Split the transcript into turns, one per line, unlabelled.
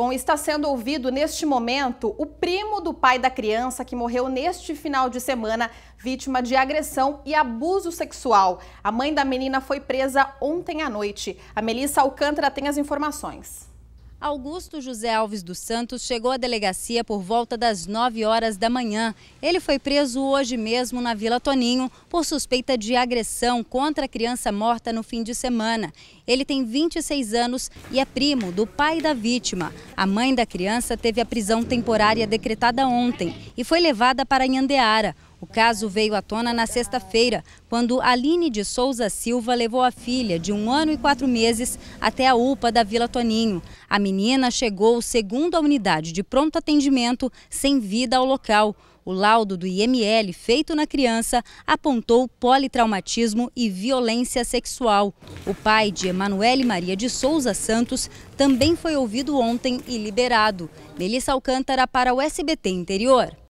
Bom, está sendo ouvido neste momento o primo do pai da criança que morreu neste final de semana, vítima de agressão e abuso sexual. A mãe da menina foi presa ontem à noite. A Melissa Alcântara tem as informações.
Augusto José Alves dos Santos chegou à delegacia por volta das 9 horas da manhã. Ele foi preso hoje mesmo na Vila Toninho por suspeita de agressão contra a criança morta no fim de semana. Ele tem 26 anos e é primo do pai da vítima. A mãe da criança teve a prisão temporária decretada ontem e foi levada para Nhandeara. O caso veio à tona na sexta-feira, quando Aline de Souza Silva levou a filha, de um ano e quatro meses, até a UPA da Vila Toninho. A menina chegou, segundo a unidade de pronto atendimento, sem vida ao local. O laudo do IML feito na criança apontou politraumatismo e violência sexual. O pai de Emanuele Maria de Souza Santos também foi ouvido ontem e liberado. Melissa Alcântara para o SBT Interior.